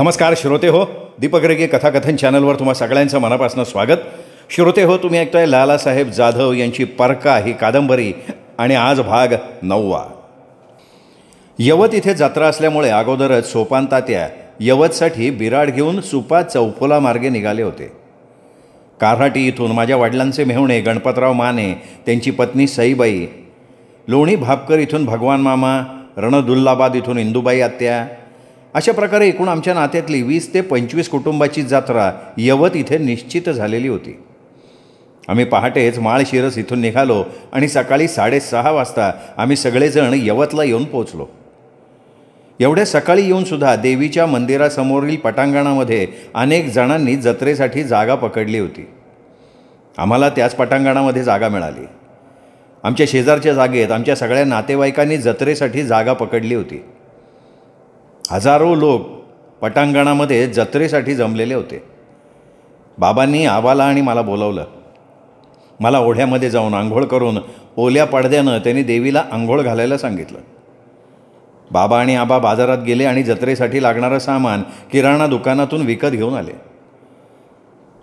नमस्कार श्रोते हो दीपक रेगे कथाकथन चॅनलवर तुम्हा सगळ्यांचं मनापासून स्वागत श्रोते हो तुम्ही ऐकताय लालासाहेब जाधव यांची परका ही कादंबरी आणि आज भाग नववा यवत इथे जत्रा असल्यामुळे अगोदरच सोपानतात्या यवतसाठी बिराड घेऊन सुपा चौफोला मार्गे निघाले होते कारहाटी इथून माझ्या वडिलांचे मेहुणे गणपतराव माने त्यांची पत्नी सईबाई लोणी भापकर इथून भगवान मामा रणदुल्लाबाद इथून इंदुबाई आत्या अशा प्रकारे एकूण आमच्या नात्यातली वीस ते पंचवीस कुटुंबाची जत्रा यवत इथे निश्चित झालेली होती आम्ही पहाटेच माळशिरस इथून निघालो आणि सकाळी साडेसहा वाजता आम्ही सगळेजण यवतला येऊन पोचलो एवढ्या सकाळी येऊनसुद्धा देवीच्या मंदिरासमोरील पटांगणामध्ये अनेक जणांनी जत्रेसाठी जागा पकडली होती आम्हाला त्याच पटांगणामध्ये जागा मिळाली आमच्या शेजारच्या जागेत आमच्या सगळ्या नातेवाईकांनी जत्रेसाठी जागा पकडली होती हजारो लोक पटांगणामध्ये जत्रेसाठी जमलेले होते बाबांनी आबाला आणि मला बोलावलं मला ओढ्यामध्ये जाऊन आंघोळ करून ओल्या पडद्यानं त्यांनी देवीला आंघोळ घालायला सांगितलं बाबा आणि आबा बाजारात गेले आणि जत्रेसाठी लागणारं सामान किराणा दुकानातून विकत घेऊन आले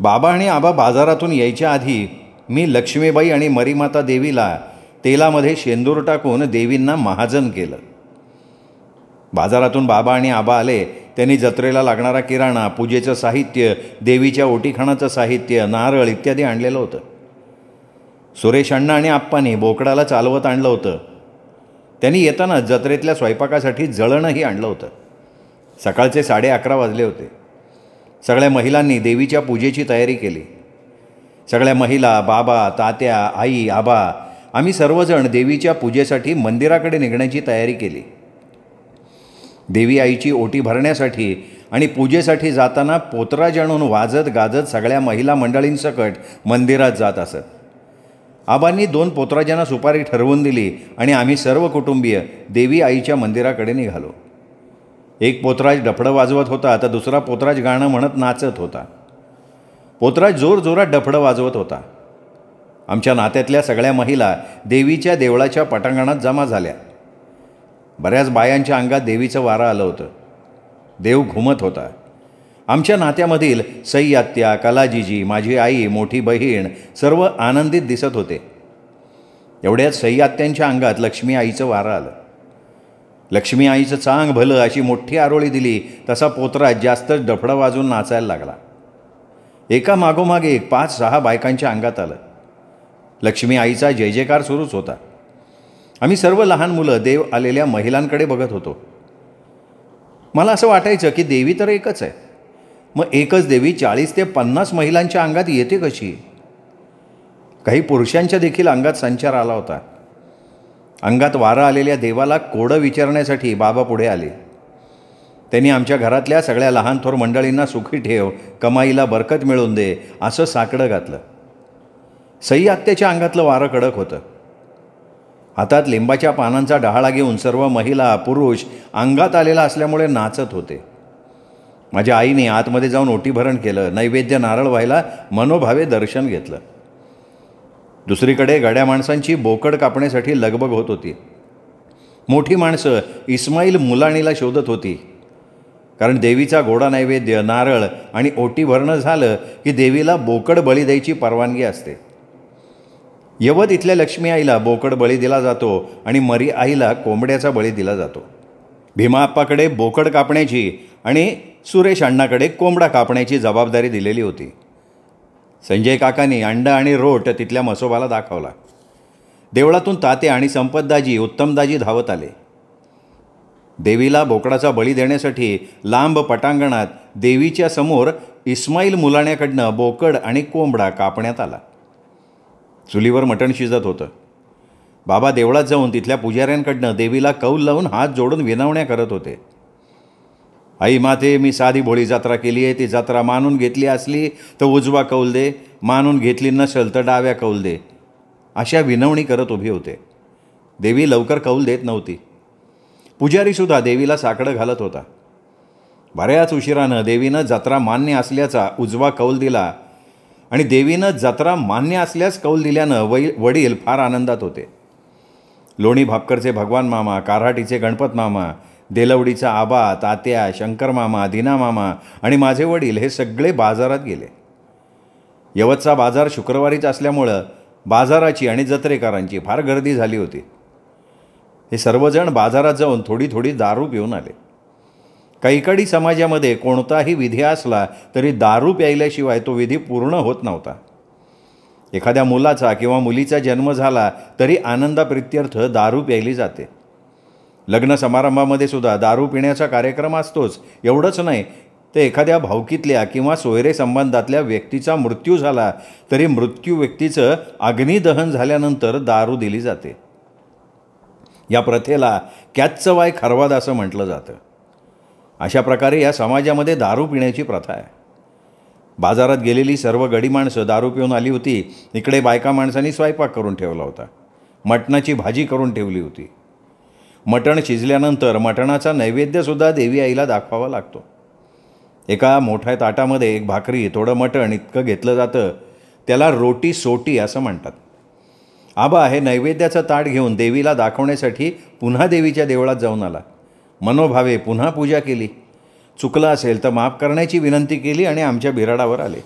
बाबा आणि आबा बाजारातून यायच्या आधी मी लक्ष्मीबाई आणि मरीमाता देवीला तेलामध्ये शेंदूर टाकून देवींना महाजन केलं बाजारातून बाबा आणि आबा आले त्यांनी जत्रेला लागणारा किराणा पूजेचं साहित्य देवीच्या ओटीखाणाचं साहित्य नारळ इत्यादी आणलेलं होतं सुरेश अण्णा आणि आप्पांनी बोकडाला चालवत आणलं होतं त्यांनी येताना जत्रेतल्या स्वयंपाकासाठी जळणंही आणलं होतं सकाळचे साडे अकरा वाजले होते सगळ्या महिलांनी देवीच्या पूजेची तयारी केली सगळ्या महिला बाबा तात्या आई आबा आम्ही सर्वजण देवीच्या पूजेसाठी मंदिराकडे निघण्याची तयारी केली देवी आईची ओटी भरण्यासाठी आणि पूजेसाठी जाताना पोतरा जाणून वाजत गाजत सगळ्या महिला मंडळींसकट मंदिरात जात असत आबांनी दोन पोतराजांना सुपारी ठरवून दिली आणि आम्ही सर्व कुटुंबीय देवी आईच्या मंदिराकडे निघालो एक पोतराज डफडं वाजवत होता तर दुसरा पोतराज गाणं म्हणत नाचत होता पोतराज जोरजोरात डफडं वाजवत होता आमच्या नात्यातल्या सगळ्या महिला देवीच्या देवळाच्या पटांगणात जमा झाल्या बऱ्याच बायांच्या अंगात देवीचं वारं आलं होतं देव घुमत होता आमच्या नात्यामधील सई कलाजीजी माझी आई मोठी बहीण सर्व आनंदित दिसत होते एवढ्याच सई अंगात लक्ष्मी आईचं वारं आलं लक्ष्मी आईचं चांग भलं अशी मोठी आरोळी दिली तसा पोतरा जास्तच डफडं वाजून नाचायला लागला एका मागोमागे एक पाच सहा बायकांच्या अंगात आलं लक्ष्मी आईचा जय जयकार सुरूच होता आम्ही सर्व लहान मुलं देव आलेल्या महिलांकडे बघत होतो मला असं वाटायचं की देवी तर एकच आहे मग एकच देवी चाळीस ते पन्नास महिलांच्या अंगात येते कशी काही पुरुषांच्या देखील अंगात संचार आला होता अंगात वारा आलेल्या देवाला कोडं विचारण्यासाठी बाबा पुढे आले त्यांनी आमच्या घरातल्या सगळ्या लहान थोर मंडळींना सुखी ठेव कमाईला बरकत मिळवून दे असं साकडं घातलं सई आत्याच्या अंगातलं वारं कडक होतं हातात लिंबाच्या पानांचा डहाळा घेऊन सर्व महिला पुरुष अंगात आलेला असल्यामुळे नाचत होते माझ्या आईने आतमध्ये जाऊन ओटीभरण केलं नैवेद्य नारळ व्हायला मनोभावे दर्शन घेतलं दुसरीकडे गड्या माणसांची बोकड कापण्यासाठी लगबग होत होती मोठी माणसं इस्माईल मुलाणीला शोधत होती कारण देवीचा घोडा नैवेद्य नारळ आणि ओटी भरणं झालं की देवीला बोकड बळी द्यायची परवानगी असते यवत इथल्या लक्ष्मी आईला बोकड बळी दिला जातो आणि मरी आईला कोंबड्याचा बळी दिला जातो भीमाप्पाकडे बोकड कापण्याची आणि सुरेश अण्णाकडे कोंबडा कापण्याची जबाबदारी दिलेली होती संजय काकांनी अंडा आणि रोट तिथल्या मसोबाला दाखवला देवळातून ताते आणि संपतदाजी उत्तमदाजी धावत आले देवीला बोकडाचा बळी देण्यासाठी लांब पटांगणात देवीच्या समोर इस्माईल मुलाण्याकडनं बोकड आणि कोंबडा कापण्यात आला चुलीवर मटण शिजत होतं बाबा देवळात जाऊन तिथल्या पुजाऱ्यांकडनं देवीला कौल लावून हात जोडून विनवण्या करत होते आई माते मी साधी भोळी जत्रा केली आहे ती जत्रा मानून घेतली असली तर उजवा कौल दे मानून घेतली नसेल तर डाव्या कौल दे अशा विनवणी करत उभी होते देवी लवकर कौल देत नव्हती पुजारीसुद्धा देवीला साकडं घालत होता बऱ्याच उशिरानं देवीनं जत्रा मान्य असल्याचा उजवा कौल दिला आणि देवीनं जत्रा मान्य असल्यास कौल दिल्यानं वै वडील फार आनंदात होते लोणी भापकरचे भगवान मामा कारहाटीचे गणपत मामा देलवडीचा आबा तात्या शंकर मामा दिना मामा आणि माझे वडील हे सगळे बाजारात गेले यवतचा बाजार शुक्रवारीच असल्यामुळं बाजाराची आणि जत्रेकारांची फार गर्दी झाली होती हे सर्वजण बाजारात जाऊन थोडी थोडी दारू पिऊन आले कैकडी समाजामध्ये कोणताही विधी असला तरी दारू प्यायल्याशिवाय तो विधी पूर्ण होत नव्हता एखाद्या मुलाचा किंवा मुलीचा जन्म झाला तरी आनंदाप्रित्यर्थ दारू प्यायली जाते लग्न समारंभामध्ये सुद्धा दारू पिण्याचा कार्यक्रम असतोच एवढंच नाही तर एखाद्या भावकीतल्या किंवा सोयरे संबंधातल्या व्यक्तीचा मृत्यू झाला तरी मृत्यू व्यक्तीचं अग्निदहन झाल्यानंतर दारू दिली जाते या प्रथेला कॅच्चवाय खरवाद असं म्हटलं जातं अशा प्रकारे या समाजामध्ये दारू पिण्याची प्रथा आहे बाजारात गेलेली सर्व गडी माणसं दारू पिऊन आली होती इकडे बायका माणसांनी स्वयंपाक करून ठेवला होता मटणाची भाजी करून ठेवली होती मटण शिजल्यानंतर मटणाचा नैवेद्यसुद्धा देवी आईला दाखवावा लागतो एका मोठ्या ताटामध्ये एक भाकरी थोडं मटण इतकं घेतलं जातं त्याला रोटी सोटी असं म्हणतात आबा हे नैवेद्याचं ताट घेऊन देवीला दाखवण्यासाठी पुन्हा देवीच्या देवळात जाऊन आला मनोभावे पुन्हा पूजा केली चुकलं असेल तर माफ करण्याची विनंती केली आणि आमच्या बिराडावर आले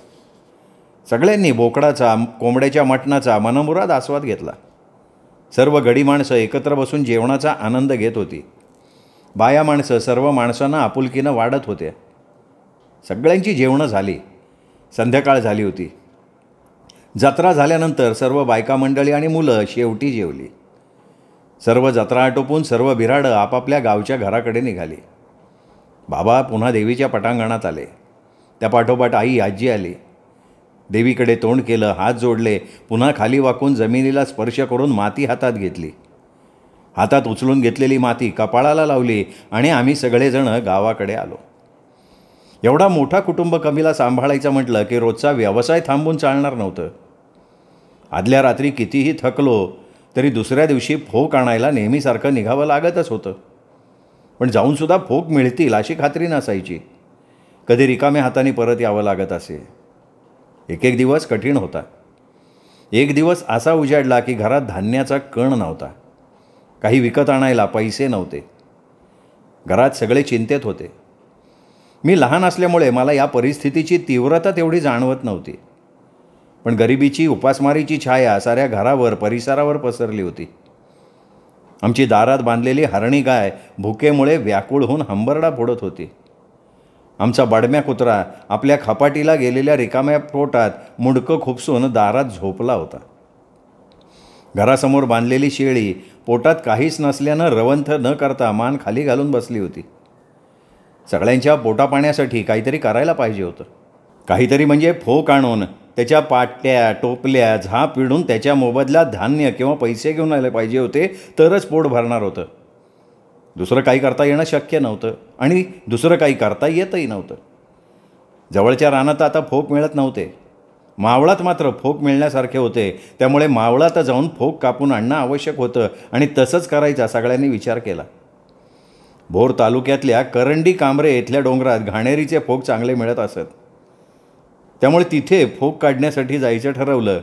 सगळ्यांनी बोकडाचा कोंबड्याच्या मटणाचा मनमुराद आस्वाद घेतला सर्व गडी माणसं एकत्र बसून जेवणाचा आनंद घेत होती बाया माणसं सर्व माणसांना आपुलकीनं वाढत होत्या सगळ्यांची जेवणं झाली संध्याकाळ झाली होती जत्रा झाल्यानंतर सर्व बायका मंडळी आणि मुलं शेवटी जेवली सर्व जत्रा आटोपून सर्व बिराडं आपापल्या गावच्या घराकडे निघाली बाबा पुन्हा देवीच्या पटांगणात आले त्या पाठोपाठ आई आजी आली देवीकडे तोंड केलं हात जोडले पुन्हा खाली वाकून जमिनीला स्पर्श करून माती हातात घेतली हातात उचलून घेतलेली माती कपाळाला लावली आणि आम्ही सगळेजणं गावाकडे आलो एवढा मोठा कुटुंब कमीला सांभाळायचं म्हटलं की रोजचा व्यवसाय थांबून चालणार नव्हतं आदल्या रात्री कितीही थकलो तरी दुसऱ्या दिवशी फोक आणायला नेहमीसारखं निघावं लागतच होतं पण जाऊनसुद्धा फोक मिळतील अशी खात्री नसायची कधी रिकाम्या हाताने परत यावं लागत असे एक एक दिवस कठीण होता एक दिवस असा उजाडला की घरात धान्याचा कण नव्हता काही विकत आणायला पैसे नव्हते घरात सगळे चिंतेत होते मी लहान असल्यामुळे मला या परिस्थितीची तीव्रता तेवढी जाणवत नव्हती पण गरिबीची उपासमारीची छाया साऱ्या घरावर परिसरावर पसरली होती आमची दारात बांधलेली हरणी गाय भुकेमुळे व्याकुळ होऊन हंबरडा फोडत होती आमचा बाडम्या कुत्रा आपल्या खपाटीला गेलेल्या रिकाम्या पोटात मुडकं खुपसून दारात झोपला होता घरासमोर बांधलेली शेळी पोटात काहीच नसल्यानं रवंथ न करता मान खाली घालून बसली होती सगळ्यांच्या पोटापाण्यासाठी काहीतरी करायला पाहिजे होतं काहीतरी म्हणजे फोक आणून त्याच्या पाटल्या टोपल्या झाप विडून त्याच्या मोबदल्यात धान्य किंवा पैसे घेऊन आले पाहिजे होते तरच पोट भरणार होतं दुसरं काही करता येणं शक्य नव्हतं आणि दुसरं काही करता येतही नव्हतं जवळच्या रानात आता फोक मिळत नव्हते मावळात मात्र फोक मिळण्यासारखे होते त्यामुळे मावळात जाऊन फोक कापून आणणं आवश्यक होतं आणि तसंच करायचा सगळ्यांनी विचार केला भोर तालुक्यातल्या करंडी कांबरे इथल्या डोंगरात घाणेरीचे फोक चांगले मिळत असत त्यामुळे तिथे फोग काढण्यासाठी जायचं ठरवलं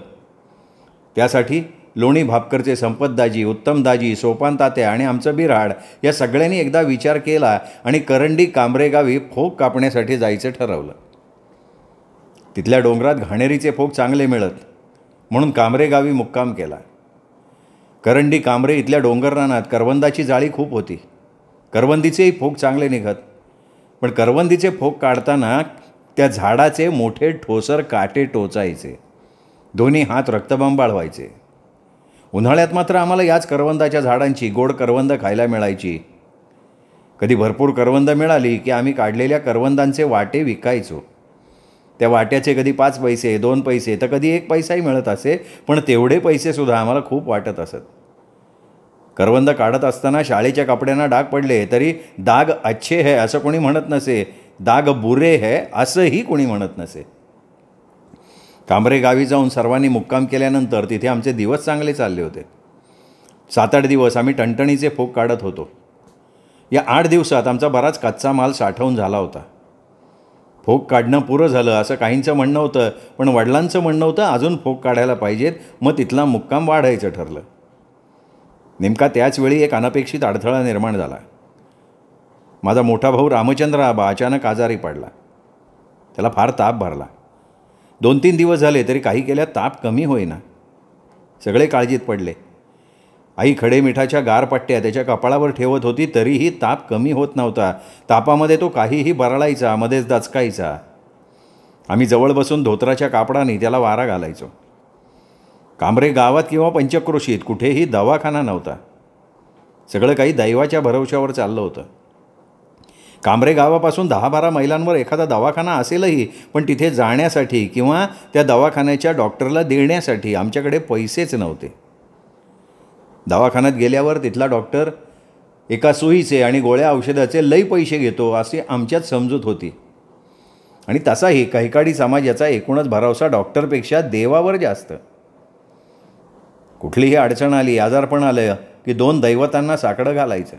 त्यासाठी लोणी भापकरचे संपतदाजी उत्तमदाजी सोपानतात्या आणि आमचं बिराड या सगळ्यांनी एकदा विचार केला आणि करंडी कांबरेगावी फोग कापण्यासाठी जायचं ठरवलं तिथल्या डोंगरात घाणेरीचे फोग चांगले मिळत म्हणून कांबरेगावी मुक्काम केला करंडी कांबरे इथल्या डोंगररानात करवंदाची जाळी खूप होती करवंदीचेही फोग चांगले निघत पण करवंदीचे फोग काढताना त्या झाडाचे मोठे ठोसर काटे टोचायचे दोन्ही हात रक्तबंबाळ व्हायचे उन्हाळ्यात मात्र आम्हाला याच करवंदाच्या झाडांची गोड करवंद खायला मिळायची कधी भरपूर करवंद मिळाली की आम्ही काढलेल्या करवंदांचे वाटे विकायचो त्या वाट्याचे कधी पाच पैसे दोन पैसे तर कधी एक पैसाही मिळत असे पण तेवढे पैसेसुद्धा आम्हाला खूप वाटत असत करवंद काढत असताना शाळेच्या कपड्यांना डाग पडले तरी दाग अच्छे है असं कोणी म्हणत नसे दाग बुरे है असंही कोणी म्हणत नसे कांबरे गावी जाऊन सर्वांनी मुक्काम केल्यानंतर तिथे आमचे दिवस चांगले चालले होते सात आठ दिवस आम्ही टणटणीचे फोग काढत होतो या आठ दिवसात आमचा बराच कच्चा माल साठवून झाला होता फोग काढणं पुरं झालं असं काहींचं म्हणणं होतं पण वडिलांचं म्हणणं होतं अजून फोग काढायला पाहिजेत मग तिथला मुक्काम वाढायचं ठरलं नेमका त्याचवेळी एक अनपेक्षित अडथळा निर्माण झाला माझा मोठा भाऊ रामचंद्र आबा अचानक आजारी पडला त्याला फार ताप भरला दोन तीन दिवस झाले तरी काही केल्या ताप कमी होईना सगळे काळजीत पडले आई खडे मिठाच्या गारपट्ट्या त्याच्या कपाळावर ठेवत होती तरीही ताप कमी होत नव्हता तापामध्ये तो काहीही बरळायचा मध्येच दचकायचा आम्ही जवळ बसून धोत्राच्या कापडाने त्याला वारा घालायचो कांबरे गावात किंवा पंचक्रोशीत कुठेही दवाखाना नव्हता सगळं काही दैवाच्या भरवशावर चाललं होतं कांबरे गावापासून दहा बारा मैलांवर एखादा दवाखाना असेलही पण तिथे जाण्यासाठी किंवा त्या दवाखान्याच्या डॉक्टरला देण्यासाठी आमच्याकडे पैसेच नव्हते दवाखान्यात गेल्यावर तिथला डॉक्टर एका सुईचे आणि गोळ्या औषधाचे लई पैसे घेतो असे आमच्यात समजूत होती आणि तसाही कैकाडी समाजाचा एकूणच भरावसा डॉक्टरपेक्षा देवावर जास्त कुठलीही अडचण आली आजारपण आलं की दोन दैवतांना साकडं घालायचं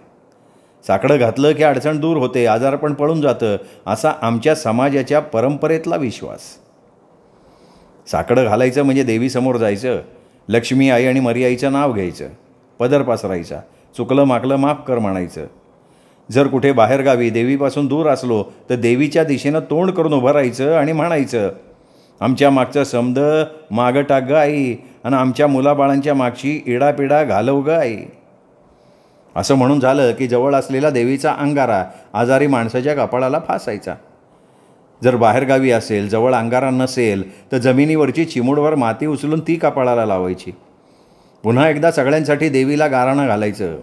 साकडं घातलं की अडचण दूर होते आजारपण पळून जातं असा आमच्या समाजाच्या परंपरेतला विश्वास साकडं घालायचं म्हणजे देवीसमोर जायचं लक्ष्मी आई आणि आईचं नाव घ्यायचं पदर पसरायचा चुकलं माकलं माफ कर म्हणायचं जर कुठे बाहेरगावी देवीपासून दूर असलो तर देवीच्या दिशेनं तोंड करून उभं राहायचं आणि म्हणायचं आमच्या मागचं समद मागं टाक गं आई आणि आमच्या मुलाबाळांच्या मागची इडापिडा घालव गं आई असं म्हणून झालं की जवळ असलेला देवीचा अंगारा आजारी माणसाच्या कपाळाला फासायचा जर बाहेरगावी असेल जवळ अंगारा नसेल तर जमिनीवरची चिमुडवर माती उचलून ती कपाळाला लावायची पुन्हा एकदा सगळ्यांसाठी देवीला गाराणं घालायचं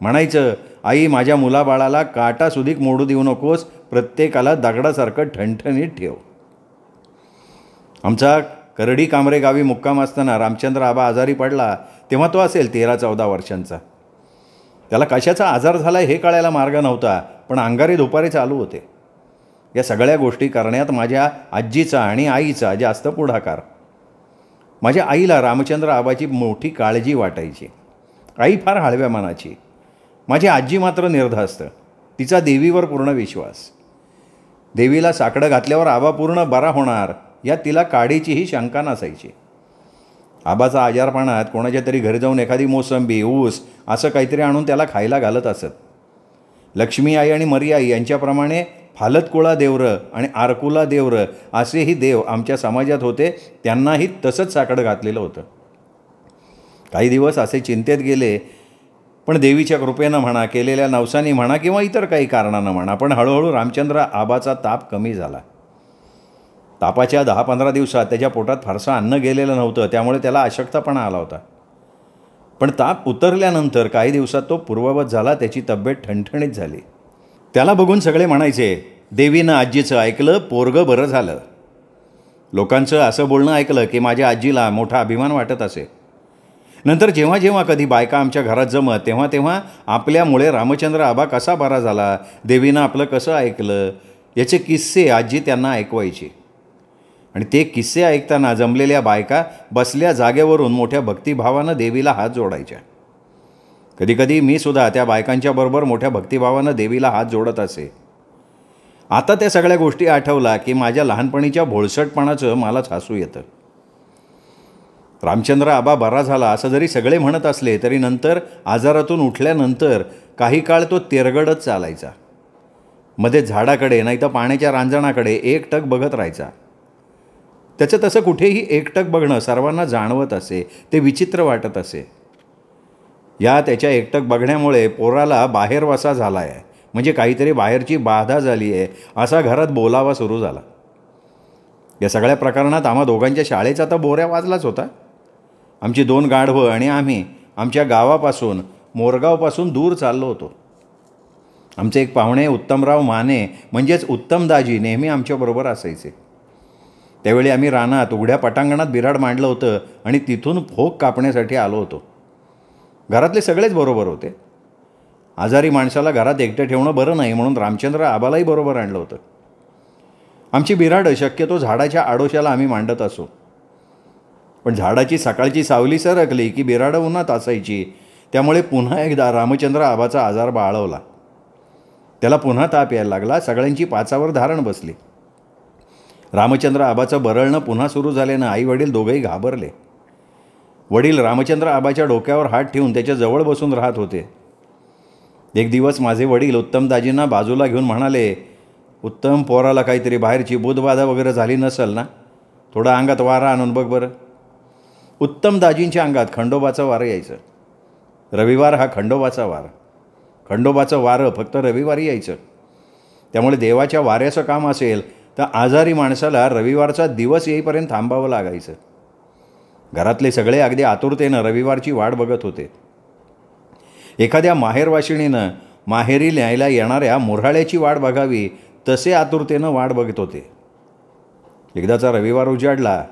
म्हणायचं आई माझ्या मुलाबाळाला काटा मोडू देऊ नकोस प्रत्येकाला दगडासारखं ठणठणीत ठेव आमचा करडी कामरे गावी मुक्काम असताना रामचंद्र आबा आजारी पडला तेव्हा तो असेल तेरा चौदा वर्षांचा त्याला कशाचा आजार झाला हे कळायला मार्ग नव्हता पण अंगारे दुपारी चालू होते या सगळ्या गोष्टी करण्यात माझ्या आजीचा आणि आईचा जास्त पुढाकार माझ्या आईला रामचंद्र आबाची मोठी काळजी वाटायची आई फार हळव्या मनाची माझी आजी मात्र निर्धास्त तिचा देवीवर पूर्ण विश्वास देवीला साकडं घातल्यावर आबा पूर्ण बरा होणार या तिला काडीचीही शंका नसायची आबाचा आजारपणात कोणाच्या तरी घरी जाऊन एखादी मोसंबी ऊस असं काहीतरी आणून त्याला खायला घालत असत लक्ष्मी आई आणि मरी आई यांच्याप्रमाणे फालतकुळा देवरं आणि आरकुला देवरं असेही देव आमच्या समाजात होते त्यांनाही तसंच साकडं घातलेलं होतं काही दिवस असे चिंतेत गेले पण देवीच्या कृपेनं म्हणा केलेल्या नवसानी म्हणा किंवा इतर काही कारणानं म्हणा पण हळूहळू रामचंद्र आबाचा ताप कमी झाला तापाच्या दहा पंधरा दिवसात त्याच्या पोटात फारसं अन्न गेलेलं नव्हतं त्यामुळे त्याला अशक्तपणा आला होता पण ताप उतरल्यानंतर काही दिवसात तो पूर्ववत झाला त्याची तब्येत ठणठणीत झाली त्याला बघून सगळे म्हणायचे देवीनं आजीचं ऐकलं पोरगं बरं झालं लोकांचं असं बोलणं ऐकलं की माझ्या आजीला मोठा अभिमान वाटत असे नंतर जेव्हा जेव्हा कधी बायका आमच्या घरात जमत तेव्हा तेव्हा आपल्यामुळे रामचंद्र आबा कसा बरा झाला देवीनं आपलं कसं ऐकलं याचे किस्से आजी त्यांना ऐकवायची आणि ते किस्से ऐकताना जमलेल्या बायका बसल्या जागेवरून मोठ्या भक्तिभावानं देवीला हात जोडायच्या कधीकधी मी सुद्धा त्या बायकांच्या बरोबर मोठ्या भक्तिभावानं देवीला हात जोडत असे आता त्या सगळ्या गोष्टी आठवला की माझ्या लहानपणीच्या भोळसटपणाचं मलाच हसू येतं रामचंद्र आबा बरा झाला असं जरी सगळे म्हणत असले तरी नंतर आजारातून उठल्यानंतर काही काळ तो तेरगडच चालायचा मध्ये झाडाकडे नाही तर पाण्याच्या रांजणाकडे एकटक बघत राहायचा त्याचं तसं कुठेही एकटक बघणं सर्वांना जाणवत असे ते विचित्र वाटत असे या त्याच्या एकटक बघण्यामुळे पोराला बाहेर वसा झाला आहे म्हणजे काहीतरी बाहेरची बाधा झाली आहे असा घरात बोलावा सुरू झाला या सगळ्या प्रकरणात आम्हा दोघांच्या शाळेचा तर बोऱ्या वाजलाच होता आमची दोन गाढवं आणि आम्ही आमच्या गावापासून मोरगावपासून दूर चाललो होतो आमचे एक पाहुणे उत्तमराव माने म्हणजेच उत्तमदाजी नेहमी आमच्याबरोबर असायचे त्यावेळी आम्ही रानात उघड्या पटांगणात बिराड मांडलं होतं आणि तिथून फोक कापण्यासाठी आलो होतो घरातले सगळेच बरोबर होते आजारी माणसाला घरात एकटं ठेवणं बरं नाही म्हणून रामचंद्र आबालाही बरोबर आणलं होतं आमची बिराड शक्यतो झाडाच्या आडोशाला आम्ही मांडत असो पण झाडाची सकाळची सावली सरकली की बिराडं उन्हात असायची त्यामुळे पुन्हा एकदा रामचंद्र आबाचा आजार बाळवला त्याला पुन्हा ताप यायला लागला सगळ्यांची पाचावर धारण बसली रामचंद्र आबाचं बरळणं पुन्हा सुरू झाल्यानं वडील दोघेही घाबरले वडील रामचंद्र आबाच्या डोक्यावर हात ठेवून त्याच्याजवळ बसून राहत होते एक दिवस माझे वडील उत्तमदाजींना बाजूला घेऊन म्हणाले उत्तम पोराला काहीतरी बाहेरची बोधबाधा वगैरे झाली नसेल ना थोडा अंगात वारा आणून बघ बरं उत्तमदाजींच्या अंगात खंडोबाचं वारं यायचं रविवार हा खंडोबाचा वार खंडोबाचं वारं फक्त रविवारी यायचं त्यामुळे देवाच्या वाऱ्याचं काम असेल तर आजारी माणसाला रविवारचा दिवस येईपर्यंत थांबावं लागायचं घरातले सगळे अगदी आतुरतेनं रविवारची वाट बघत होते एखाद्या माहेरवाशिणीनं माहेरी न्यायला येणाऱ्या मुऱ्हाळ्याची वाट बघावी तसे आतुरतेनं वाट बघत होते एकदाचा रविवार उजाडला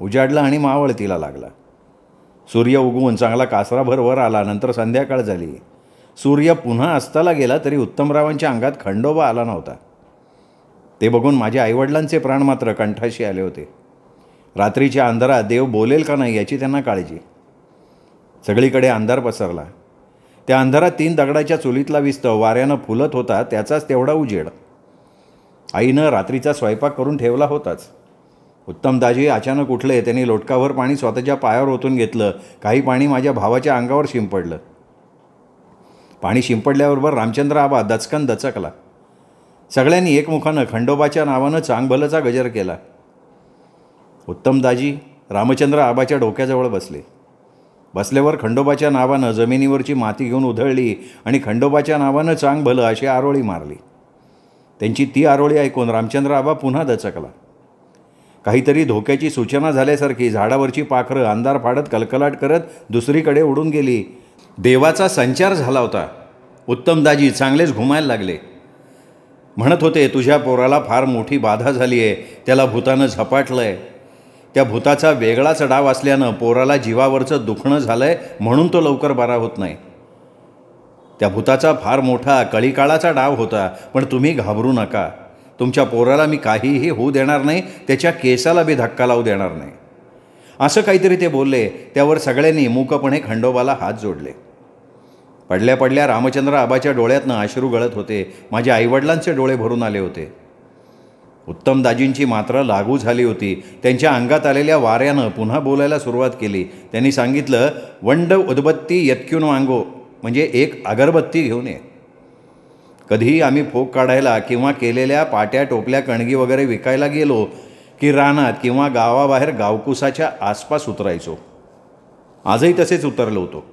उजाडला आणि मावळतीला लागला सूर्य उगवून चांगला कासराभर वर आला नंतर संध्याकाळ झाली सूर्य पुन्हा अस्ताला गेला तरी उत्तमरावांच्या अंगात खंडोबा आला नव्हता ते बघून माझ्या आईवडिलांचे प्राण मात्र कंठाशी आले होते रात्रीच्या अंधारात देव बोलेल का नाही याची त्यांना काळजी सगळीकडे अंधार पसरला त्या अंधारात तीन दगडाच्या चुलीतला विस्तव वाऱ्यानं फुलत होता त्याचाच तेवढा उजेड आईनं रात्रीचा स्वयंपाक करून ठेवला होताच उत्तम दाजी अचानक उठले त्यांनी लोटकावर पाणी स्वतःच्या पायावर ओतून घेतलं काही पाणी माझ्या भावाच्या अंगावर शिंपडलं पाणी शिंपडल्याबरोबर रामचंद्र आबा दचकन दचकला सगळ्यांनी एकमुखानं खंडोबाच्या नावानं चांगभलचा गजर केला उत्तमदाजी रामचंद्र आबाच्या डोक्याजवळ बसले बसल्यावर खंडोबाच्या नावानं जमिनीवरची माती घेऊन उधळली आणि खंडोबाच्या नावानं चांग अशी आरोळी मारली त्यांची ती आरोळी ऐकून रामचंद्र आबा पुन्हा दचकला काहीतरी धोक्याची सूचना झाल्यासारखी झाडावरची पाखरं अंधार फाडत कलकलाट करत दुसरीकडे उडून गेली देवाचा संचार झाला होता उत्तमदाजी चांगलेच घुमायला लागले म्हणत होते तुझ्या पोराला फार मोठी बाधा झाली आहे त्याला भूतानं झपाटलं आहे त्या भूताचा वेगळाच डाव असल्यानं पोराला जीवावरचं दुखणं झालं आहे म्हणून तो लवकर बरा होत नाही त्या भूताचा फार मोठा कळीकाळाचा डाव होता पण तुम्ही घाबरू नका तुमच्या पोराला मी काहीही होऊ देणार नाही त्याच्या केसाला बी धक्का लावू देणार नाही असं काहीतरी ते बोलले त्यावर सगळ्यांनी मूकपणे खंडोबाला हात जोडले पडल्या पडल्या रामचंद्र आबाच्या डोळ्यातनं अश्रू गळत होते माझ्या आईवडिलांचे डोळे भरून आले होते उत्तम दाजींची मात्र लागू झाली होती त्यांच्या अंगात आलेल्या वाऱ्यानं पुन्हा बोलायला सुरुवात केली त्यांनी सांगितलं वंड उदबत्ती यत्क्यून वांगो म्हणजे एक अगरबत्ती घेऊन ये कधीही आम्ही फोक काढायला किंवा केलेल्या पाट्या टोपल्या कणगी वगैरे विकायला गेलो की रानात किंवा गावाबाहेर गावकुसाच्या आसपास उतरायचो आजही तसेच उतरलो होतो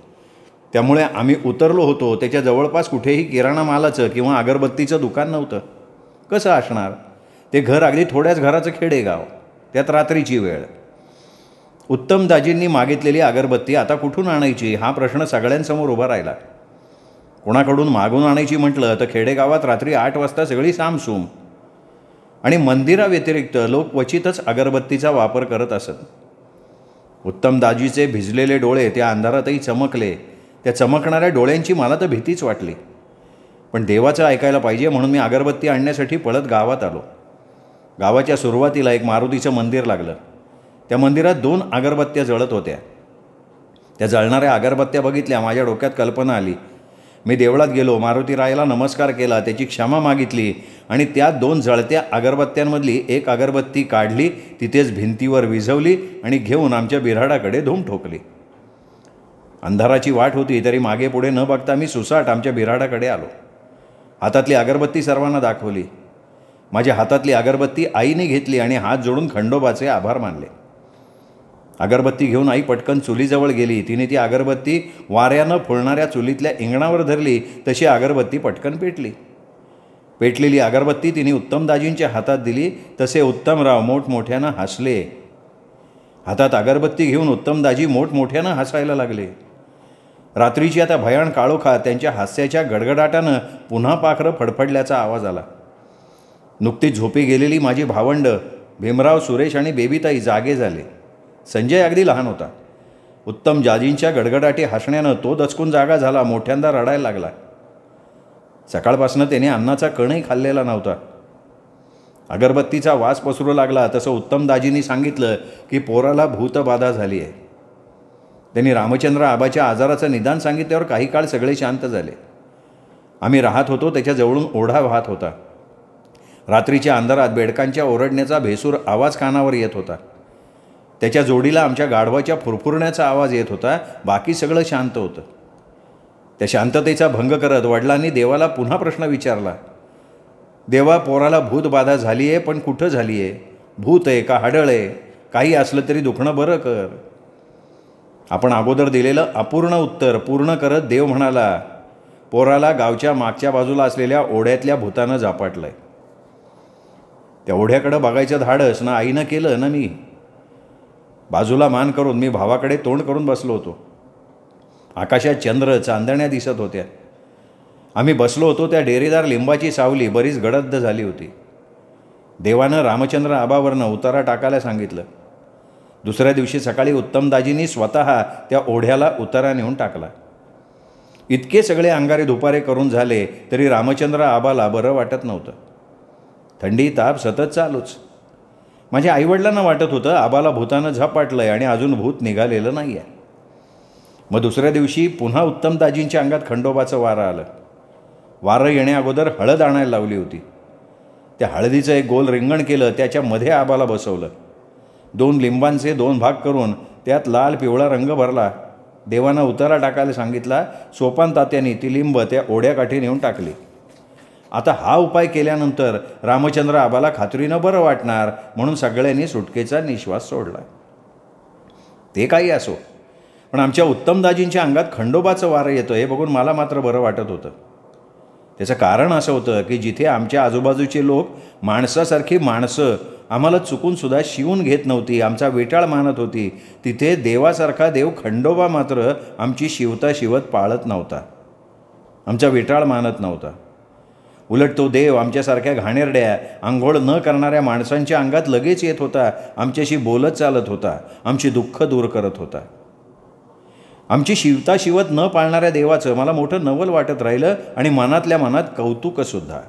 त्यामुळे आम्ही उतरलो होतो त्याच्या जवळपास कुठेही किराणा मालाचं किंवा अगरबत्तीचं दुकान नव्हतं कसं असणार ते घर अगदी थोड्याच घराचं खेडेगाव त्यात रात्रीची वेळ उत्तम दाजींनी मागितलेली अगरबत्ती आता कुठून आणायची हा प्रश्न सगळ्यांसमोर उभा राहिला कोणाकडून मागून आणायची म्हटलं तर खेडेगावात रात्री आठ वाजता सगळी सामसूम आणि मंदिराव्यतिरिक्त लोक क्वचितच अगरबत्तीचा वापर करत असत उत्तमदाजीचे भिजलेले डोळे त्या अंधारातही चमकले त्या चमकणाऱ्या डोळ्यांची मला तर भीतीच वाटली पण देवाचं ऐकायला पाहिजे म्हणून मी अगरबत्ती आणण्यासाठी पळत गावात आलो गावाच्या सुरुवातीला एक मारुतीचं मंदिर लागलं त्या मंदिरात दोन अगरबत्त्या जळत होत्या त्या जळणाऱ्या अगरबत्त्या बघितल्या माझ्या डोक्यात कल्पना आली मी देवळात गेलो मारुती रायला नमस्कार केला त्याची क्षमा मागितली आणि त्या दोन जळत्या अगरबत्त्यांमधली एक अगरबत्ती काढली तिथेच भिंतीवर विझवली आणि घेऊन आमच्या बिराडाकडे धूम ठोकली अंधाराची वाट होती तरी मागे पुढे न बघता मी सुसाट आमच्या बिराडाकडे आलो हातातली अगरबत्ती सर्वांना दाखवली माझ्या हातातली अगरबत्ती आईने घेतली आणि हात जोडून खंडोबाचे आभार मानले अगरबत्ती घेऊन आई पटकन चुलीजवळ गेली तिने ती अगरबत्ती वाऱ्यानं फुलणाऱ्या चुलीतल्या इंगणावर धरली तशी अगरबत्ती पटकन पेटली पेटलेली अगरबत्ती तिने उत्तमदाजींच्या हातात दिली तसे उत्तमराव मोठमोठ्यानं हसले हातात अगरबत्ती घेऊन उत्तमदाजी मोठमोठ्यानं हसायला लागले रात्रीच्या त्या भयाण काळोखा त्यांच्या हास्याच्या गडगडाटानं पुन्हा पाखरं फडफडल्याचा आवाज आला नुकतीच झोपी गेलेली माझी भावंड भीमराव सुरेश आणि बेबीताई जागे झाले संजय अगदी लहान होता उत्तम जाजींच्या गडगडाटी हसण्यानं तो दचकून जागा झाला मोठ्यांदा रडायला लागला सकाळपासून त्याने अन्नाचा कणही खाल्लेला नव्हता अगरबत्तीचा वास पसरू लागला तसं उत्तम दाजींनी सांगितलं की पोराला भूतबाधा झाली आहे त्यांनी रामचंद्र आबाच्या आजाराचं निदान सांगितल्यावर काही काळ सगळे शांत झाले आम्ही राहत होतो त्याच्याजवळून ओढा वाहत होता रात्रीच्या अंधारात बेडकांच्या ओरडण्याचा भेसूर आवाज कानावर येत होता त्याच्या जोडीला आमच्या गाढवाच्या फुरफुरण्याचा आवाज येत होता बाकी सगळं शांत होतं त्या शांततेचा भंग करत वडिलांनी देवाला पुन्हा प्रश्न विचारला देवा पोराला भूतबाधा झाली आहे पण कुठं झाली आहे भूत आहे का हडळ आहे काही असलं तरी दुखणं बरं कर आपण अगोदर दिलेलं अपूर्ण उत्तर पूर्ण करत देव म्हणाला पोराला गावच्या मागच्या बाजूला असलेल्या ओढ्यातल्या भूतानं झापाटलं त्या ओढ्याकडं बघायचं धाडस ना आईनं केलं ना मी बाजूला मान करून मी भावाकडे तोंड करून बसलो होतो आकाशात चंद्र चांदण्या दिसत होत्या आम्ही बसलो होतो त्या डेरेदार लिंबाची सावली बरीच गडद्द झाली होती देवानं रामचंद्र आबावरनं उतारा टाकायला सांगितलं दुसऱ्या दिवशी सकाळी उत्तमदाजींनी स्वतः त्या ओढ्याला उतारा नेऊन टाकला इतके सगळे अंगारे दुपारे करून झाले तरी रामचंद्र आबाला बरं वाटत नव्हतं थंडी ताप सतत चालूच माझ्या आईवडिलांना वाटत होतं आबाला भूतानं झपाटलं आहे आणि अजून भूत निघालेलं नाही आहे मग दुसऱ्या दिवशी पुन्हा उत्तमदाजींच्या अंगात खंडोबाचं वारं आलं वारं येण्याअगोदर हळद आणायला लावली होती त्या हळदीचं एक गोल रिंगण केलं त्याच्यामध्ये आबाला बसवलं दोन लिंबांचे दोन भाग करून त्यात लाल पिवळा रंग भरला देवानं उतारा टाकायला सांगितला सोपान तात्याने ती लिंब त्या ओढ्याकाठी नेऊन टाकली आता हा उपाय केल्यानंतर रामचंद्र आबाला खात्रीनं बरं वाटणार म्हणून सगळ्यांनी सुटकेचा निश्वास सोडला ते काही असो पण आमच्या उत्तमदाजींच्या अंगात खंडोबाचं वारं येतं हे बघून मला मात्र बरं वाटत होतं त्याचं कारण असं होतं की जिथे आमच्या आजूबाजूचे लोक माणसासारखी माणसं आम्हाला चुकूनसुद्धा शिवून घेत नव्हती आमचा वेटाळ मानत होती तिथे देवासारखा देव खंडोबा मात्र आमची शिवता शिवत पाळत नव्हता आमचा वेटाळ मानत नव्हता उलट तो देव आमच्यासारख्या घाणेरड्या आंघोळ न करणाऱ्या माणसांच्या अंगात लगेच येत होता आमच्याशी बोलत चालत होता आमची दुःख दूर करत होता आमची शिवता शिवत न पाळणाऱ्या देवाचं मला मोठं नवल वाटत राहिलं आणि मनातल्या मनात कौतुकसुद्धा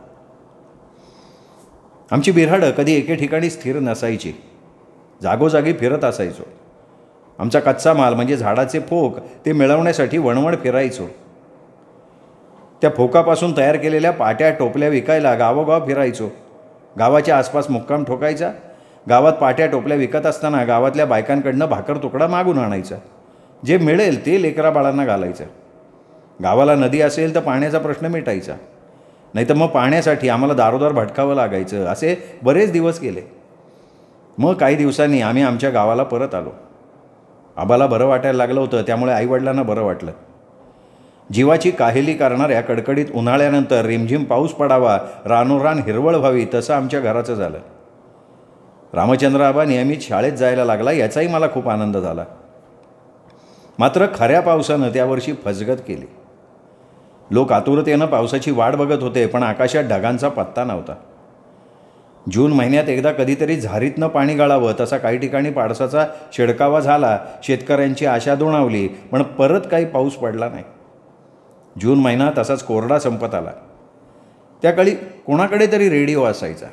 आमची बिऱ्हाडं कधी एके ठिकाणी स्थिर नसायची जागोजागी फिरत असायचो आमचा कच्चा माल म्हणजे झाडाचे फोक ते मिळवण्यासाठी वणवण फिरायचो त्या फोकापासून तयार केलेल्या पाट्या टोपल्या विकायला गावोगाव फिरायचो गावाच्या आसपास मुक्काम ठोकायचा गावात पाट्या टोपल्या विकत असताना गावातल्या बायकांकडनं भाकर तुकडा मागून आणायचा जे मिळेल ते लेकरा बाळांना घालायचं गावाला नदी असेल तर पाण्याचा प्रश्न मिटायचा नाही तर मग पाहण्यासाठी आम्हाला दारोदार भटकावं लागायचं असे बरेच दिवस गेले मग काही दिवसांनी आम्ही आमच्या गावाला परत आलो आबाला बरं वाटायला लागलं होतं त्यामुळे आईवडिलांना बरं वाटलं जीवाची काहिली करणाऱ्या कडकडीत उन्हाळ्यानंतर रिमझिम पाऊस पडावा रानोरान हिरवळ व्हावी तसं आमच्या घराचं झालं रामचंद्र आबा नियमित शाळेत जायला लागला याचाही मला खूप आनंद झाला मात्र खऱ्या पावसानं त्यावर्षी फसगत केली लोक आतुरतेनं पावसाची वाट बघत होते पण आकाशात ढगांचा पत्ता नव्हता जून महिन्यात एकदा कधीतरी झारीतनं पाणी गाळावं तसा काही ठिकाणी पाडसाचा शिडकावा झाला शेतकऱ्यांची आशा दुणावली पण परत काही पाऊस पडला नाही जून महिना तसाच कोरडा संपत आला त्या काळी कोणाकडे तरी रेडिओ असायचा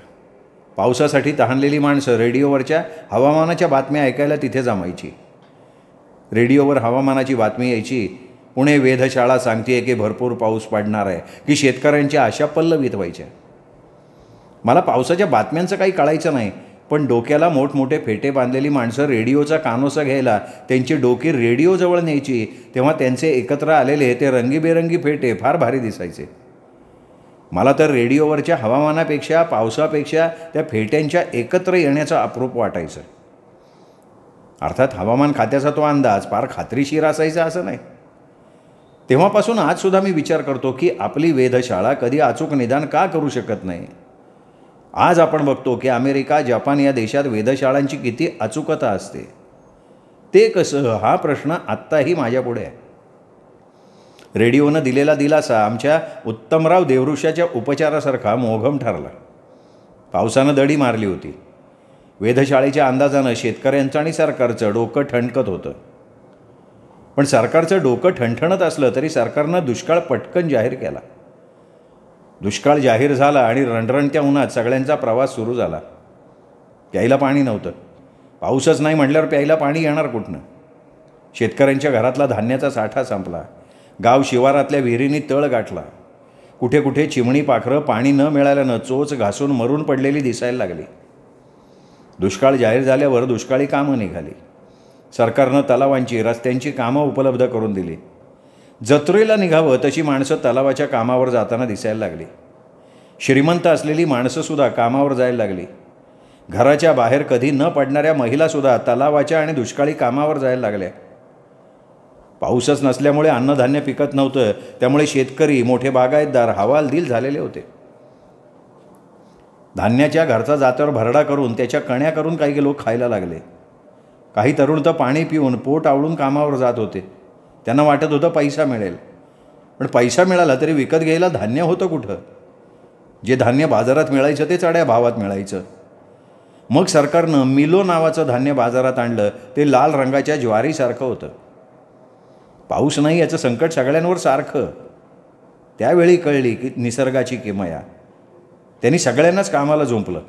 पावसासाठी तहानलेली माणसं रेडिओवरच्या हवामानाच्या बातम्या ऐकायला तिथे जमायची रेडिओवर हवामानाची बातमी यायची पुणे वेधशाळा सांगते की भरपूर पाऊस पडणार आहे की शेतकऱ्यांच्या आशा पल्लवीत व्हायच्या मला पावसाच्या बातम्यांचं काही कळायचं नाही पण डोक्याला मोठमोठे फेटे बांधलेली माणसं रेडिओचा कानोसा घ्यायला त्यांची डोकी रेडिओजवळ न्यायची तेव्हा त्यांचे एकत्र आलेले ते रंगीबेरंगी फेटे फार भारी दिसायचे मला तर रेडिओवरच्या हवामानापेक्षा पावसापेक्षा त्या फेट्यांच्या एकत्र येण्याचा अप्रूप वाटायचं अर्थात हवामान खात्याचा तो अंदाज फार खात्रीशीर असायचा असं नाही तेव्हापासून आजसुद्धा मी विचार करतो की आपली वेधशाळा कधी अचूक निदान का करू शकत नाही आज आपण बघतो की अमेरिका जपान या देशात वेधशाळांची किती अचूकता असते ते कसं हा प्रश्न आत्ताही माझ्यापुढे आहे रेडिओनं दिलेला दिलासा आमच्या उत्तमराव देवऋषाच्या उपचारासारखा मोघम ठरला पावसानं दडी मारली होती वेधशाळेच्या अंदाजानं शेतकऱ्यांचं आणि सरकारचं डोकं ठणकत होतं पण सरकारचं डोकं ठणठणत असलं तरी सरकारनं दुष्काळ पटकन जाहीर केला दुष्काळ जाहीर झाला आणि रणरणत्या उन्हात सगळ्यांचा प्रवास सुरू झाला प्यायला पाणी नव्हतं पाऊसच नाही म्हटल्यावर प्यायला पाणी येणार कुठनं शेतकऱ्यांच्या घरातला धान्याचा साठा संपला गाव शिवारातल्या विहिरींनी तळ गाठला कुठे कुठे चिमणी पाखरं पाणी न मिळाल्यानं चोच घासून मरून पडलेली दिसायला लागली दुष्काळ जाहीर झाल्यावर दुष्काळी कामं निघाली सरकारनं तलावांची रस्त्यांची कामं उपलब्ध करून दिली जत्रेला निघावं तशी माणसं तलावाच्या कामावर जाताना दिसायला लागली श्रीमंत असलेली माणसंसुद्धा कामावर जायला लागली घराच्या बाहेर कधी न पडणाऱ्या महिलासुद्धा तलावाच्या आणि दुष्काळी कामावर जायला लागल्या पाऊसच नसल्यामुळे अन्नधान्य पिकत नव्हतं त्यामुळे शेतकरी मोठे बागायतदार हवालदिल झालेले होते धान्याच्या घरचा जात्यावर भरडा करून त्याच्या कण्या करून काही लोक खायला लागले काही तरुण तर पाणी पिऊन पोट आवळून कामावर जात होते त्यांना वाटत होतं पैसा मिळेल पण पैसा मिळाला तरी विकत घ्यायला धान्य होतं कुठं जे धान्य बाजारात मिळायचं ते चढ्या भावात मिळायचं मग सरकारनं मिलो नावाचं धान्य बाजारात आणलं ते लाल रंगाच्या ज्वारीसारखं होतं पाऊस नाही याचं संकट सगळ्यांवर सारखं त्यावेळी कळली की निसर्गाची किमया त्यांनी सगळ्यांनाच कामाला झोंपलं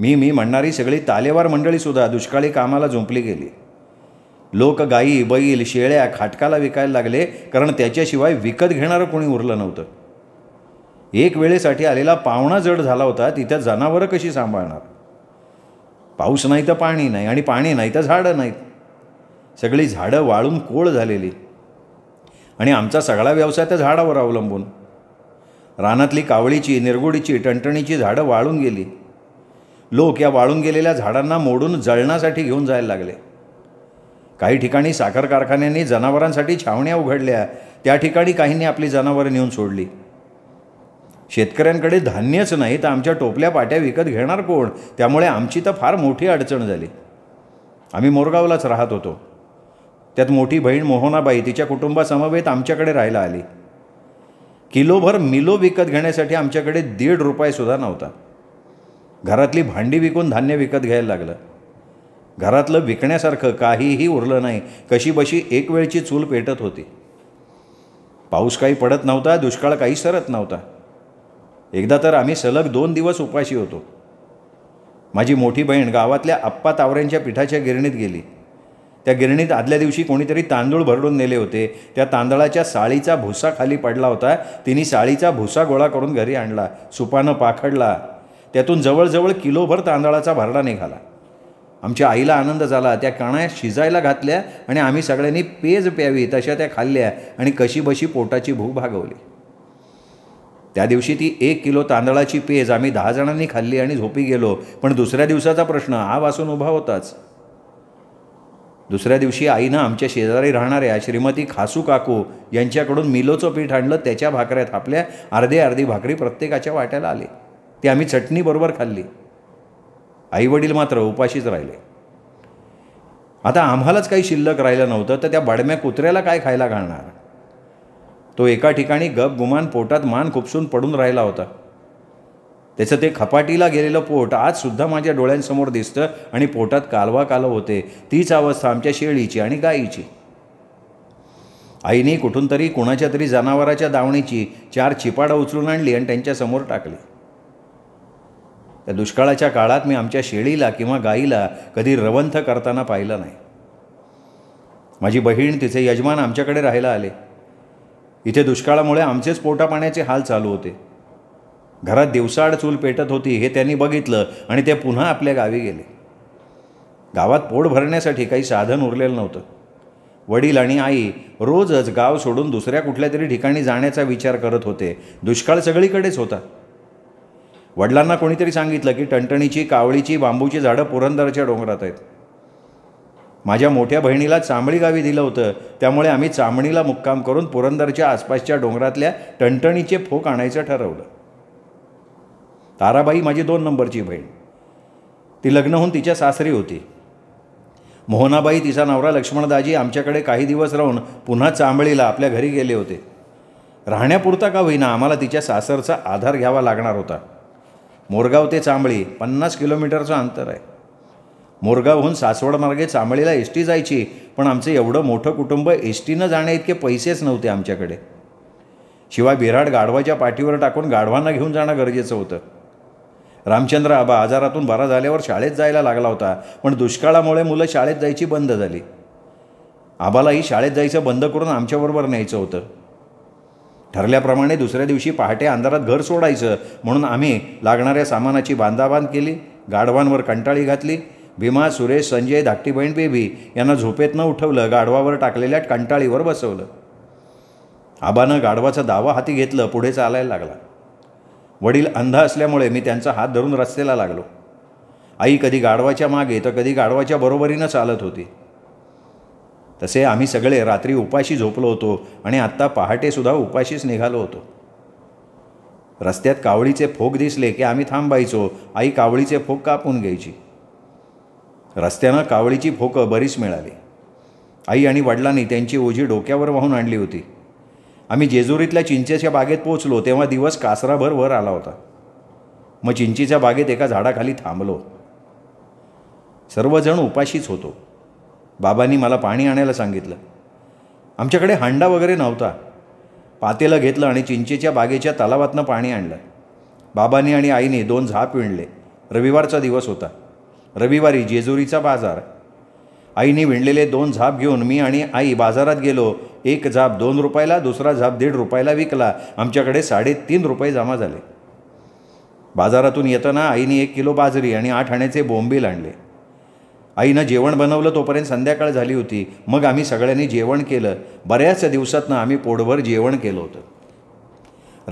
मी मी म्हणणारी सगळी तालेवार मंडळीसुद्धा दुष्काळी कामाला झोपली गेली लोक गाई बैल शेळ्या खाटकाला विकायला लागले कारण त्याच्याशिवाय विकत घेणारं कोणी उरलं नव्हतं एक वेळेसाठी आलेला पाहुणा जड झाला होता तिथं जनावरं कशी सांभाळणार पाऊस नाही तर पाणी नाही आणि पाणी नाही तर झाडं नाहीत सगळी झाडं वाळून कोळ झालेली आणि आमचा सगळा व्यवसाय त्या झाडावर अवलंबून रानातली कावळीची निरगुडीची टणटणीची झाडं वाळून गेली लोक या वाळून गेलेल्या झाडांना मोडून जळण्यासाठी घेऊन जायला लागले काही ठिकाणी साखर कारखान्यांनी जनावरांसाठी छावण्या उघडल्या त्या ठिकाणी काहींनी आपली जनावरं नेऊन सोडली शेतकऱ्यांकडे धान्यच नाही तर आमच्या टोपल्या पाट्या विकत घेणार कोण त्यामुळे आमची तर फार मोठी अडचण झाली आम्ही मोरगावलाच राहत होतो त्यात मोठी बहीण मोहनाबाई तिच्या कुटुंबासमवेत आमच्याकडे राहायला आली किलोभर मिलो विकत घेण्यासाठी आमच्याकडे दीड रुपयेसुद्धा नव्हता घरातली भांडी विकून धान्य विकत घ्यायला लागलं घरातलं विकण्यासारखं काहीही उरलं नाही कशीबशी एक वेळची चूल पेटत होती पाऊस काही पडत नव्हता दुष्काळ काही सरत नव्हता एकदा तर आम्ही सलग दोन दिवस उपाशी होतो माझी मोठी बहीण गावातल्या आप्पा तावऱ्यांच्या पिठाच्या गिरणीत गेली त्या गिरणीत आदल्या दिवशी कोणीतरी तांदूळ भरडून नेले होते त्या तांदळाच्या साळीचा भुसा खाली पडला होता तिने साळीचा भुसा गोळा करून घरी आणला सुपानं पाखडला त्यातून जवळजवळ किलोभर तांदळाचा भरडा निघाला आमच्या आईला आनंद झाला त्या कणाया शिजायला घातल्या आणि आम्ही सगळ्यांनी पेज प्यावी तशा त्या खाल्ल्या आणि कशीबशी पोटाची भूक भागवली त्या दिवशी ती एक किलो तांदळाची पेज आम्ही दहा जणांनी खाल्ली आणि झोपी गेलो पण दुसऱ्या दिवसाचा प्रश्न हा वासून उभा होताच दुसऱ्या दिवशी आईनं आमच्या शेजारी राहणाऱ्या श्रीमती खासू काकू यांच्याकडून मिलोचं पीठ आणलं त्याच्या भाकऱ्यात आपल्या अर्धे अर्धी भाकरी प्रत्येकाच्या वाट्याला आली ती आम्ही चटणीबरोबर खाल्ली आईवडील मात्र उपाशीच राहिले आता आम्हालाच काही शिल्लक राहिलं नव्हतं तर त्या बाडम्या कुत्र्याला काय खायला घालणार तो एका ठिकाणी गप गुमान पोटात मान खुपसून पडून राहिला होता त्याचं ते खपाटीला गेलेलं पोट आजसुद्धा माझ्या डोळ्यांसमोर दिसतं आणि पोटात कालवा कालव होते तीच अवस्था आमच्या शेळीची आणि गाईची आईने कुठून तरी कुणाच्या तरी जनावराच्या दावणीची चार चिपाडा उचलून आणली आणि त्यांच्यासमोर टाकली त्या दुष्काळाच्या काळात मी आमच्या शेळीला किंवा गाईला कधी रवंथ करताना पाहिलं नाही माझी बहीण तिचे यजमान आमच्याकडे राहायला आले इथे दुष्काळामुळे आमचेच पोटापाण्याचे हाल चालू होते घरात दिवसाड चूल पेटत होती हे त्यांनी बघितलं आणि ते पुन्हा आपल्या गावी गेले गावात पोट भरण्यासाठी काही साधन उरलेलं नव्हतं वडील आणि आई रोजच गाव सोडून दुसऱ्या कुठल्या तरी ठिकाणी जाण्याचा विचार करत होते दुष्काळ सगळीकडेच होता वडिलांना कोणीतरी सांगितलं की टणटणीची कावळीची बांबूची झाडं पुरंदरच्या डोंगरात आहेत माझ्या मोठ्या बहिणीला चांबळी गावी दिलं होतं त्यामुळे आम्ही चांबणीला मुक्काम करून पुरंदरच्या आसपासच्या डोंगरातल्या टणटणीचे फोक आणायचं ठरवलं ताराबाई माझी दोन नंबरची बहीण ती लग्न होऊन तिच्या सासरी होती मोहनाबाई तिचा नवरा लक्ष्मणदाजी आमच्याकडे काही दिवस राहून पुन्हा चांबळीला आपल्या घरी गेले होते राहण्यापुरता का होईना आम्हाला तिच्या सासरचा आधार घ्यावा लागणार होता मोरगाव ते चांबळी पन्नास किलोमीटरचं अंतर आहे मोरगावहून सासवडमार्गे मार्गे चांबळीला एस टी जायची पण आमचं एवढं मोठं कुटुंब एस टीनं जाण्या इतके पैसेच नव्हते आमच्याकडे शिवाय बिराड गाढवाच्या पाठीवर टाकून गाढवांना घेऊन जाणं गरजेचं होतं रामचंद्र आबा आजारातून बरा झाल्यावर शाळेत जायला लागला होता पण दुष्काळामुळे मुलं शाळेत जायची बंद झाली आबालाही शाळेत जायचं बंद करून आमच्याबरोबर न्यायचं होतं ठरल्याप्रमाणे दुसऱ्या दिवशी पहाटे अंधारात घर सोडायचं म्हणून आम्ही लागणाऱ्या सामानाची बांधाबांध केली गाढवांवर कंटाळी घातली भीमा सुरेश संजय धाकटी बहीण बेबी यांना झोपेत न उठवलं गाढवावर टाकलेल्या कंटाळीवर बसवलं आबानं गाढवाचा दावा हाती घेतलं पुढे चालायला लागला वडील अंध असल्यामुळे मी त्यांचा हात धरून रस्त्याला लागलो आई कधी गाढवाच्या मागे तर कधी गाढवाच्या बरोबरीनं चालत होती तसे आम्ही सगळे रात्री उपाशी झोपलो होतो आणि आत्ता पहाटेसुद्धा उपाशीच निघालो होतो रस्त्यात कावळीचे फोक दिसले की आम्ही थांबायचो आई कावळीचे फोक कापून घ्यायची रस्त्यानं कावळीची फोकं बरीच मिळाली आई आणि वडिलांनी त्यांची ओझी डोक्यावर वाहून आणली होती आम्ही जेजुरीतल्या चिंचेच्या बागेत पोचलो तेव्हा दिवस कासराभर वर आला होता मग चिंचेच्या बागेत एका झाडाखाली थांबलो सर्वजण उपाशीच होतो बाबांनी मला पाणी आणायला सांगितलं आमच्याकडे हांडा वगैरे नव्हता पातेला घेतलं आणि चिंचेच्या बागेच्या तलावातनं पाणी आणलं बाबांनी आणि आईने दोन झाप विणले रविवारचा दिवस होता रविवारी जेजुरीचा बाजार आईने विणलेले दोन झाप घेऊन मी आणि आई बाजारात गेलो एक झाप दोन रुपयाला दुसरा झाप दीड रुपयाला विकला आमच्याकडे साडेतीन रुपये जमा झाले बाजारातून येताना आईने एक किलो बाजरी आणि आठ आण्याचे बोंबील आणले आईनं जेवण बनवलं तोपर्यंत संध्याकाळ झाली होती मग आम्ही सगळ्यांनी जेवण केलं बऱ्याच दिवसातनं आम्ही पोटभर जेवण केलं होतं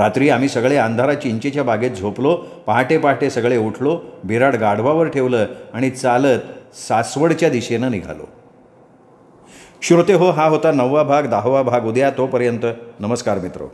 रात्री आम्ही सगळे अंधारा चिंचेच्या बागेत झोपलो पहाटे पहाटे सगळे उठलो बिराड गाढवावर ठेवलं आणि चालत सासवडच्या दिशेनं निघालो श्रोते हो हा होता नववा भाग दहावा भाग उद्या तोपर्यंत नमस्कार मित्रो